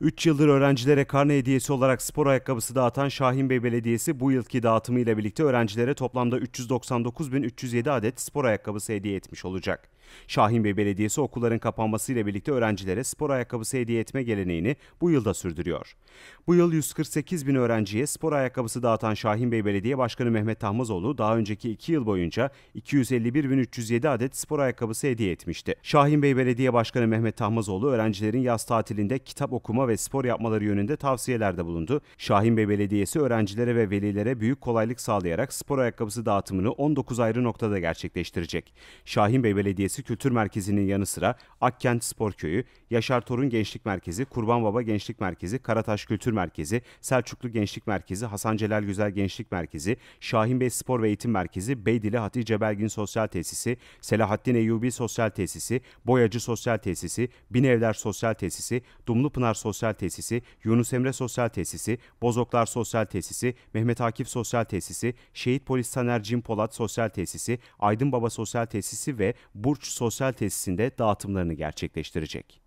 3 yıldır öğrencilere karne hediyesi olarak spor ayakkabısı dağıtan Şahin Bey Belediyesi bu yılki dağıtımıyla birlikte öğrencilere toplamda 399.307 adet spor ayakkabısı hediye etmiş olacak. Şahinbey Belediyesi okulların kapanmasıyla birlikte öğrencilere spor ayakkabısı hediye etme geleneğini bu yılda sürdürüyor. Bu yıl 148 bin öğrenciye spor ayakkabısı dağıtan Şahinbey Belediye Başkanı Mehmet Tahmazoğlu daha önceki 2 yıl boyunca 251.307 adet spor ayakkabısı hediye etmişti. Şahinbey Belediye Başkanı Mehmet Tahmazoğlu öğrencilerin yaz tatilinde kitap okuma ve spor yapmaları yönünde tavsiyelerde bulundu. Şahinbey Belediyesi öğrencilere ve velilere büyük kolaylık sağlayarak spor ayakkabısı dağıtımını 19 ayrı noktada gerçekleştirecek. Şahinbey Belediyesi Belediyesi Kültür Merkezi'nin yanı sıra Akkent Spor Köyü, Yaşar Torun Gençlik Merkezi, Kurban Baba Gençlik Merkezi, Karataş Kültür Merkezi, Selçuklu Gençlik Merkezi, Hasan Celal Güzel Gençlik Merkezi, Şahin Bey Spor ve Eğitim Merkezi, Beydili Hatice Belgin Sosyal Tesisi, Selahattin Eyyubi Sosyal Tesisi, Boyacı Sosyal Tesisi, Binevler Sosyal Tesisi, Dumlu Pınar Sosyal Tesisi, Yunus Emre Sosyal Tesisi, Bozoklar Sosyal Tesisi, Mehmet Akif Sosyal Tesisi, Şehit Polis Taner Cim Polat Sosyal Tesisi, Aydın Baba Sosyal Tesisi ve Burç sosyal tesisinde dağıtımlarını gerçekleştirecek.